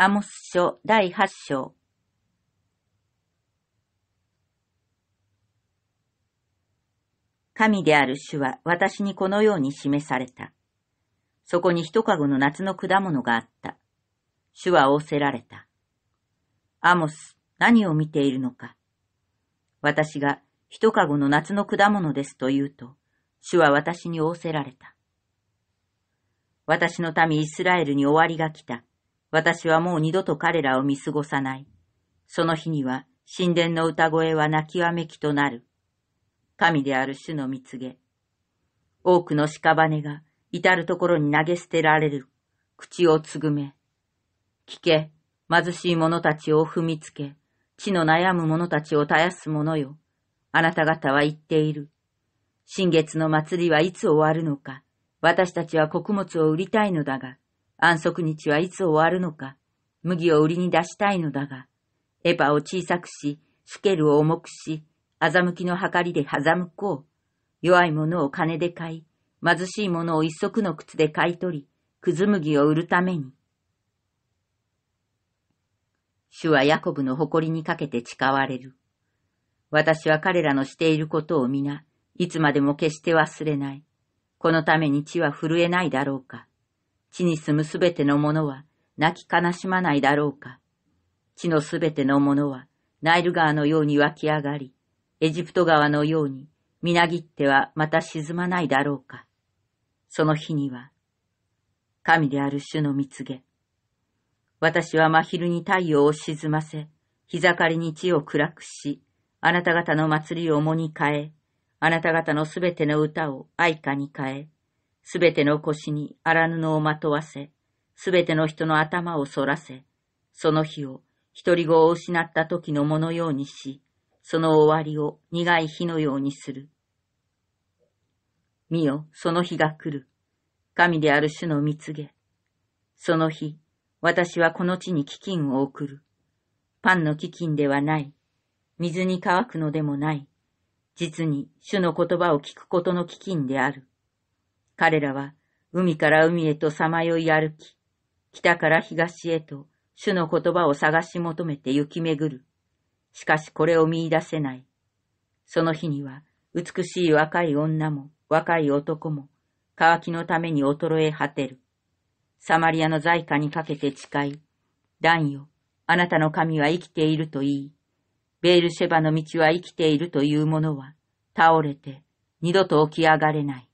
アモス書第八章神である主は私にこのように示された。そこに一かごの夏の果物があった。主は仰せられた。アモス、何を見ているのか。私が一かごの夏の果物ですと言うと、主は私に仰せられた。私の民イスラエルに終わりが来た。私はもう二度と彼らを見過ごさない。その日には神殿の歌声は泣きわめきとなる。神である主の蜜げ。多くの屍が至るところに投げ捨てられる。口をつぐめ。聞け、貧しい者たちを踏みつけ、地の悩む者たちを絶やす者よ。あなた方は言っている。新月の祭りはいつ終わるのか。私たちは穀物を売りたいのだが。安息日はいつ終わるのか、麦を売りに出したいのだが、エパを小さくし、スケルを重くし、欺きのはかりで欺こう。弱い者を金で買い、貧しい者を一足の靴で買い取り、くず麦を売るために。主はヤコブの誇りにかけて誓われる。私は彼らのしていることを皆、いつまでも決して忘れない。このために地は震えないだろうか。地に住むすべてのものは泣き悲しまないだろうか。地のすべてのものはナイル川のように湧き上がり、エジプト川のようにみなぎってはまた沈まないだろうか。その日には、神である主の見告げ。私は真昼に太陽を沈ませ、日かりに地を暗くし、あなた方の祭りを重に変え、あなた方のすべての歌を愛歌に変え、すべての腰に荒布をまとわせ、すべての人の頭を反らせ、その日を独り子を失った時のものようにし、その終わりを苦い日のようにする。見よ、その日が来る。神である主の見告げ。その日、私はこの地に飢饉を送る。パンの飢饉ではない。水に乾くのでもない。実に主の言葉を聞くことの飢饉である。彼らは海から海へとさまよい歩き、北から東へと主の言葉を探し求めて行き巡る。しかしこれを見出せない。その日には美しい若い女も若い男も渇きのために衰え果てる。サマリアの在家にかけて誓い、男よ、あなたの神は生きていると言い、ベールシェバの道は生きているというものは、倒れて二度と起き上がれない。